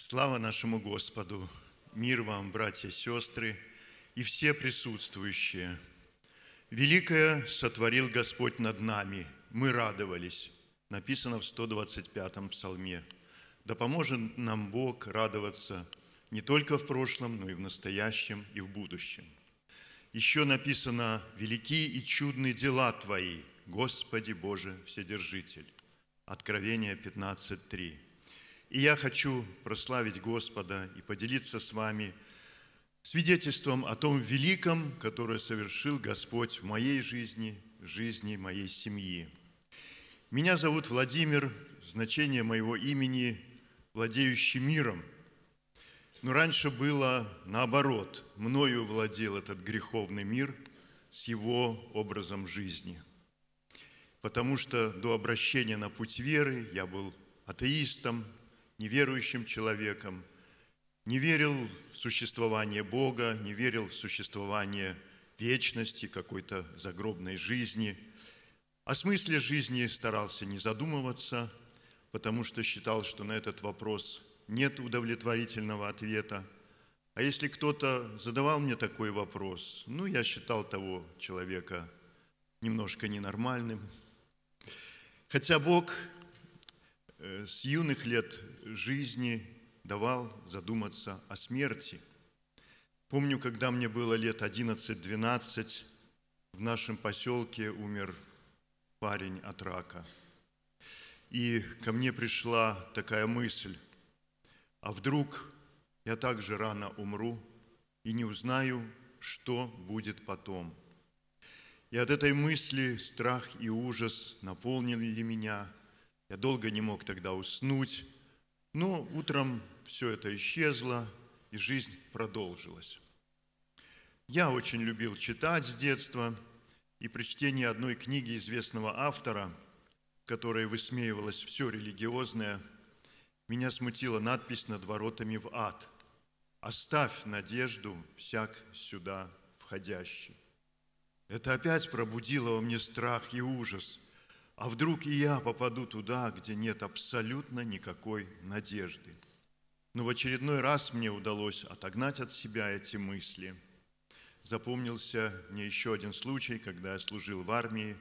Слава нашему Господу! Мир вам, братья и сестры, и все присутствующие! Великое сотворил Господь над нами, мы радовались. Написано в 125-м псалме. Да поможет нам Бог радоваться не только в прошлом, но и в настоящем, и в будущем. Еще написано «Велики и чудные дела Твои, Господи Боже Вседержитель». Откровение 15.3. И я хочу прославить Господа и поделиться с вами свидетельством о том великом, которое совершил Господь в моей жизни, в жизни моей семьи. Меня зовут Владимир, значение моего имени – владеющий миром. Но раньше было наоборот. Мною владел этот греховный мир с его образом жизни. Потому что до обращения на путь веры я был атеистом, неверующим человеком, не верил в существование Бога, не верил в существование вечности, какой-то загробной жизни. О смысле жизни старался не задумываться, потому что считал, что на этот вопрос нет удовлетворительного ответа. А если кто-то задавал мне такой вопрос, ну, я считал того человека немножко ненормальным. Хотя Бог Э, с юных лет жизни давал задуматься о смерти. Помню, когда мне было лет 11-12, в нашем поселке умер парень от рака. И ко мне пришла такая мысль, а вдруг я так же рано умру и не узнаю, что будет потом. И от этой мысли страх и ужас наполнили меня – я долго не мог тогда уснуть, но утром все это исчезло, и жизнь продолжилась. Я очень любил читать с детства, и при чтении одной книги известного автора, в которой высмеивалось все религиозное, меня смутила надпись над воротами в ад. «Оставь надежду всяк сюда входящий». Это опять пробудило во мне страх и ужас – а вдруг и я попаду туда, где нет абсолютно никакой надежды? Но в очередной раз мне удалось отогнать от себя эти мысли. Запомнился мне еще один случай, когда я служил в армии.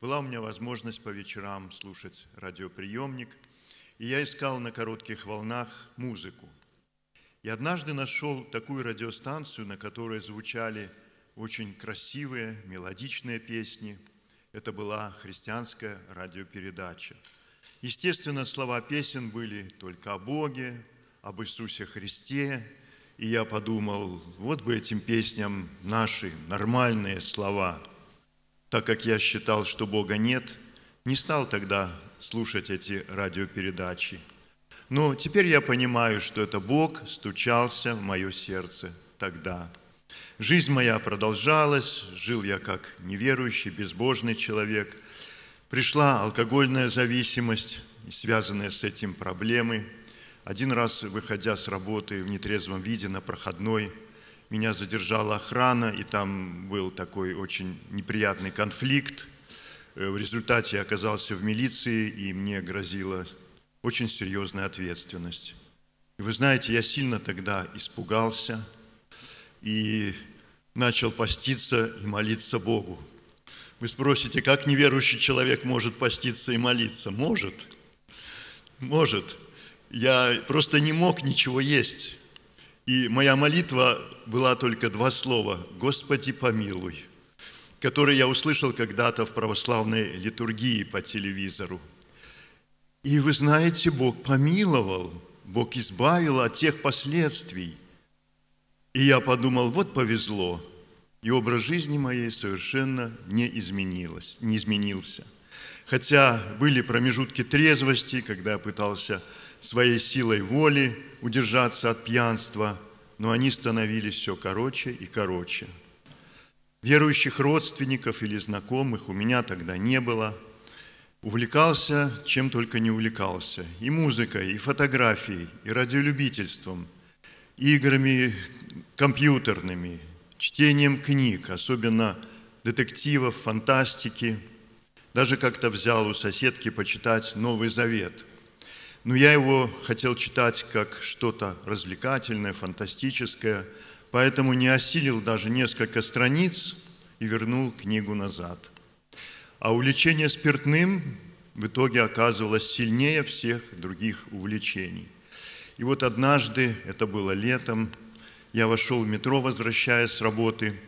Была у меня возможность по вечерам слушать радиоприемник, и я искал на коротких волнах музыку. И однажды нашел такую радиостанцию, на которой звучали очень красивые мелодичные песни – это была христианская радиопередача. Естественно, слова песен были только о Боге, об Иисусе Христе. И я подумал, вот бы этим песням наши нормальные слова. Так как я считал, что Бога нет, не стал тогда слушать эти радиопередачи. Но теперь я понимаю, что это Бог стучался в мое сердце тогда – Жизнь моя продолжалась, жил я как неверующий, безбожный человек. Пришла алкогольная зависимость и связанные с этим проблемы. Один раз, выходя с работы в нетрезвом виде на проходной, меня задержала охрана, и там был такой очень неприятный конфликт. Э, в результате я оказался в милиции, и мне грозила очень серьезная ответственность. И вы знаете, я сильно тогда испугался – и начал поститься и молиться Богу. Вы спросите, как неверующий человек может поститься и молиться? Может, может. Я просто не мог ничего есть. И моя молитва была только два слова «Господи, помилуй», которые я услышал когда-то в православной литургии по телевизору. И вы знаете, Бог помиловал, Бог избавил от тех последствий – и я подумал, вот повезло, и образ жизни моей совершенно не, изменилось, не изменился. Хотя были промежутки трезвости, когда я пытался своей силой воли удержаться от пьянства, но они становились все короче и короче. Верующих родственников или знакомых у меня тогда не было. Увлекался, чем только не увлекался. И музыкой, и фотографией, и радиолюбительством – играми компьютерными, чтением книг, особенно детективов, фантастики. Даже как-то взял у соседки почитать Новый Завет. Но я его хотел читать как что-то развлекательное, фантастическое, поэтому не осилил даже несколько страниц и вернул книгу назад. А увлечение спиртным в итоге оказывалось сильнее всех других увлечений – и вот однажды, это было летом, я вошел в метро, возвращаясь с работы,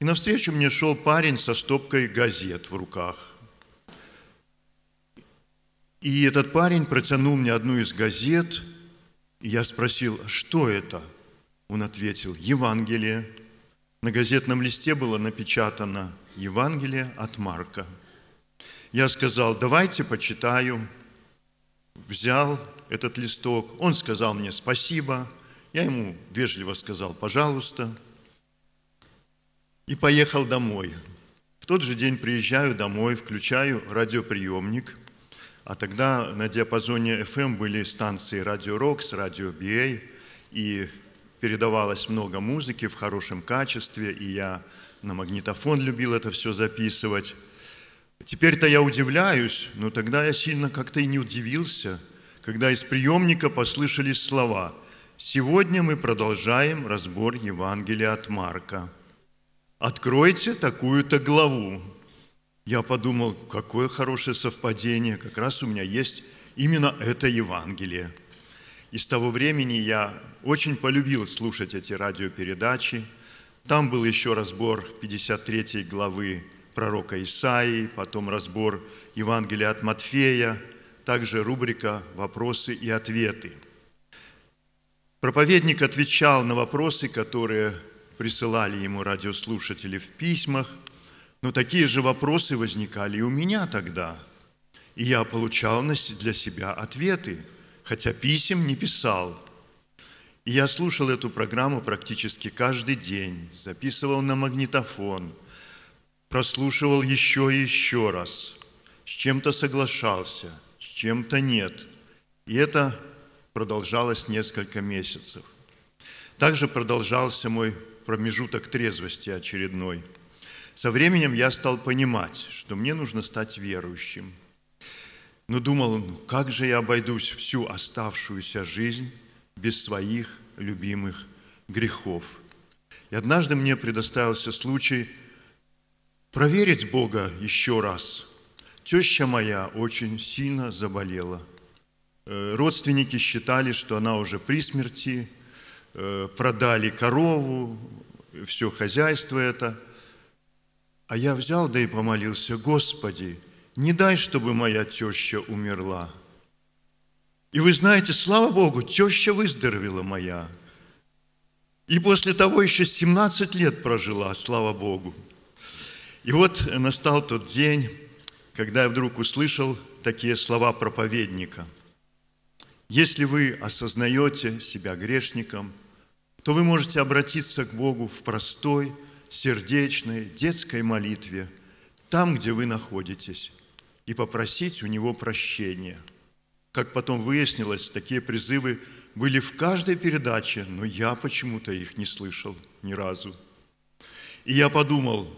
и навстречу мне шел парень со стопкой газет в руках. И этот парень протянул мне одну из газет, и я спросил, «А что это? Он ответил, Евангелие. На газетном листе было напечатано Евангелие от Марка. Я сказал, давайте почитаю. Взял этот листок, он сказал мне спасибо, я ему вежливо сказал пожалуйста и поехал домой. В тот же день приезжаю домой, включаю радиоприемник, а тогда на диапазоне FM эм были станции радио Рокс, радио BA, и передавалось много музыки в хорошем качестве, и я на магнитофон любил это все записывать. Теперь-то я удивляюсь, но тогда я сильно как-то и не удивился – когда из приемника послышались слова «Сегодня мы продолжаем разбор Евангелия от Марка. Откройте такую-то главу». Я подумал, какое хорошее совпадение, как раз у меня есть именно это Евангелие. И с того времени я очень полюбил слушать эти радиопередачи. Там был еще разбор 53 главы пророка Исаии, потом разбор Евангелия от Матфея – также рубрика «Вопросы и ответы». Проповедник отвечал на вопросы, которые присылали ему радиослушатели в письмах, но такие же вопросы возникали и у меня тогда. И я получал для себя ответы, хотя писем не писал. И я слушал эту программу практически каждый день, записывал на магнитофон, прослушивал еще и еще раз, с чем-то соглашался – с чем-то нет. И это продолжалось несколько месяцев. Также продолжался мой промежуток трезвости очередной. Со временем я стал понимать, что мне нужно стать верующим. Но думал, ну как же я обойдусь всю оставшуюся жизнь без своих любимых грехов. И однажды мне предоставился случай проверить Бога еще раз – Теща моя очень сильно заболела. Э, родственники считали, что она уже при смерти, э, продали корову, все хозяйство это. А я взял, да и помолился, Господи, не дай, чтобы моя теща умерла. И вы знаете, слава Богу, теща выздоровела моя. И после того еще 17 лет прожила, слава Богу. И вот настал тот день, когда я вдруг услышал такие слова проповедника. Если вы осознаете себя грешником, то вы можете обратиться к Богу в простой, сердечной, детской молитве, там, где вы находитесь, и попросить у Него прощения. Как потом выяснилось, такие призывы были в каждой передаче, но я почему-то их не слышал ни разу. И я подумал,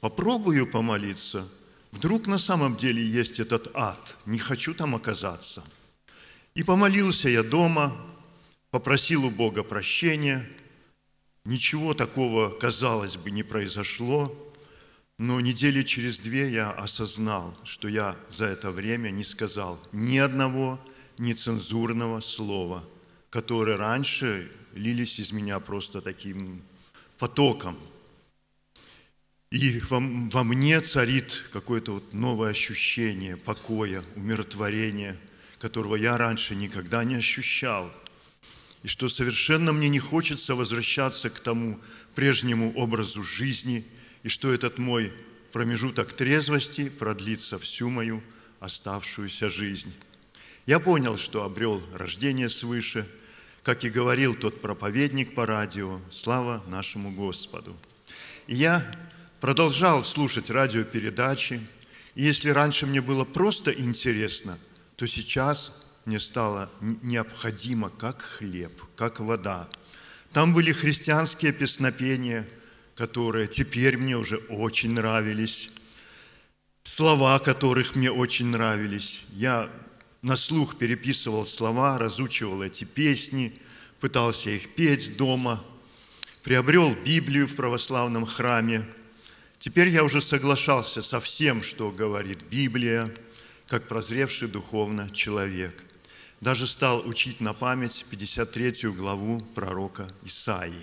попробую помолиться – Вдруг на самом деле есть этот ад, не хочу там оказаться. И помолился я дома, попросил у Бога прощения. Ничего такого, казалось бы, не произошло. Но недели через две я осознал, что я за это время не сказал ни одного нецензурного слова, которые раньше лились из меня просто таким потоком – и во, во мне царит какое-то вот новое ощущение покоя, умиротворения, которого я раньше никогда не ощущал. И что совершенно мне не хочется возвращаться к тому прежнему образу жизни, и что этот мой промежуток трезвости продлится всю мою оставшуюся жизнь. Я понял, что обрел рождение свыше, как и говорил тот проповедник по радио, слава нашему Господу. И я продолжал слушать радиопередачи. И если раньше мне было просто интересно, то сейчас мне стало необходимо, как хлеб, как вода. Там были христианские песнопения, которые теперь мне уже очень нравились, слова которых мне очень нравились. Я на слух переписывал слова, разучивал эти песни, пытался их петь дома, приобрел Библию в православном храме – Теперь я уже соглашался со всем, что говорит Библия, как прозревший духовно человек. Даже стал учить на память 53 главу пророка Исаии.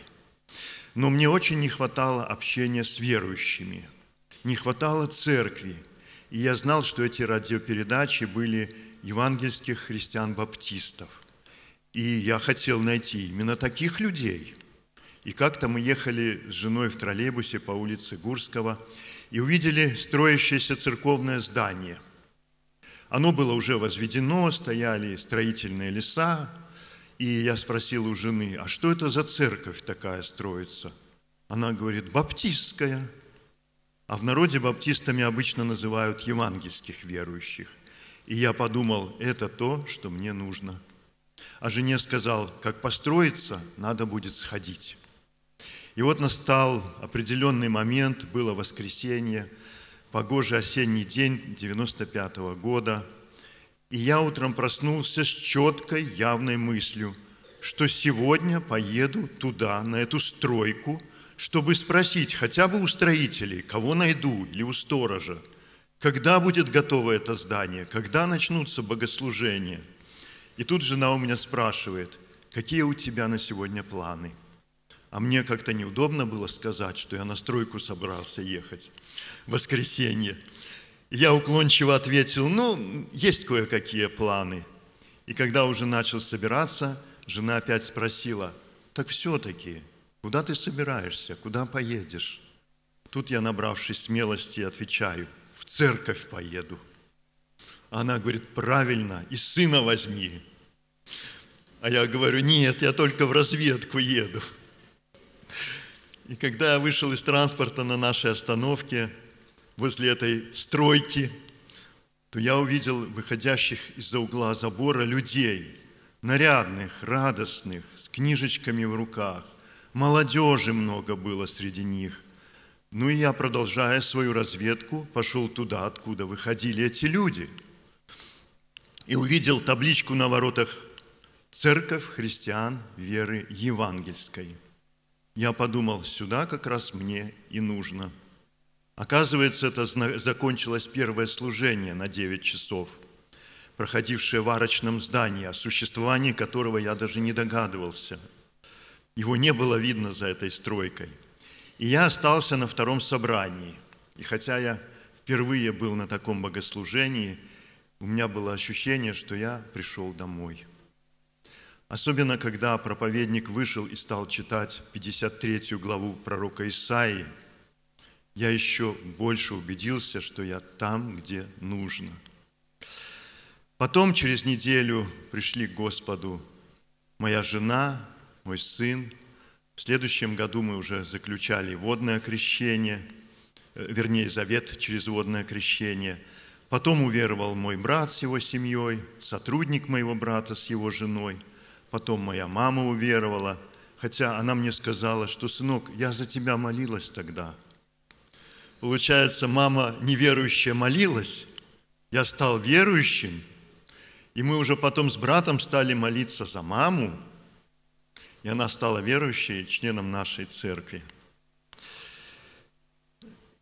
Но мне очень не хватало общения с верующими, не хватало церкви. И я знал, что эти радиопередачи были евангельских христиан-баптистов. И я хотел найти именно таких людей – и как-то мы ехали с женой в троллейбусе по улице Гурского и увидели строящееся церковное здание. Оно было уже возведено, стояли строительные леса. И я спросил у жены, а что это за церковь такая строится? Она говорит, баптистская. А в народе баптистами обычно называют евангельских верующих. И я подумал, это то, что мне нужно. А жене сказал, как построится, надо будет сходить. И вот настал определенный момент, было воскресенье, погожий осенний день 95 -го года. И я утром проснулся с четкой явной мыслью, что сегодня поеду туда, на эту стройку, чтобы спросить хотя бы у строителей, кого найду, или у сторожа, когда будет готово это здание, когда начнутся богослужения. И тут жена у меня спрашивает, какие у тебя на сегодня планы – а мне как-то неудобно было сказать, что я на стройку собрался ехать в воскресенье. Я уклончиво ответил, ну, есть кое-какие планы. И когда уже начал собираться, жена опять спросила, так все-таки, куда ты собираешься, куда поедешь? Тут я, набравшись смелости, отвечаю, в церковь поеду. Она говорит, правильно, и сына возьми. А я говорю, нет, я только в разведку еду. И когда я вышел из транспорта на нашей остановке возле этой стройки, то я увидел выходящих из-за угла забора людей, нарядных, радостных, с книжечками в руках. Молодежи много было среди них. Ну и я, продолжая свою разведку, пошел туда, откуда выходили эти люди. И увидел табличку на воротах «Церковь христиан веры евангельской». Я подумал, сюда как раз мне и нужно. Оказывается, это закончилось первое служение на 9 часов, проходившее в арочном здании, о существовании которого я даже не догадывался. Его не было видно за этой стройкой. И я остался на втором собрании. И хотя я впервые был на таком богослужении, у меня было ощущение, что я пришел домой. Особенно, когда проповедник вышел и стал читать 53 главу пророка Исаии, я еще больше убедился, что я там, где нужно. Потом через неделю пришли к Господу моя жена, мой сын. В следующем году мы уже заключали водное крещение, э, вернее, завет через водное крещение. Потом уверовал мой брат с его семьей, сотрудник моего брата с его женой – Потом моя мама уверовала, хотя она мне сказала, что, сынок, я за тебя молилась тогда. Получается, мама неверующая молилась, я стал верующим, и мы уже потом с братом стали молиться за маму, и она стала верующей, членом нашей церкви.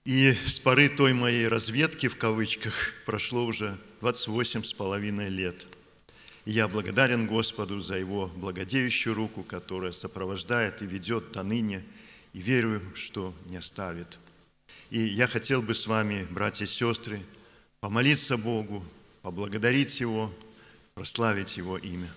И с поры той моей разведки, в кавычках, прошло уже 28 с половиной лет – я благодарен Господу за Его благодеющую руку, которая сопровождает и ведет до ныне, и верю, что не оставит. И я хотел бы с вами, братья и сестры, помолиться Богу, поблагодарить Его, прославить Его имя.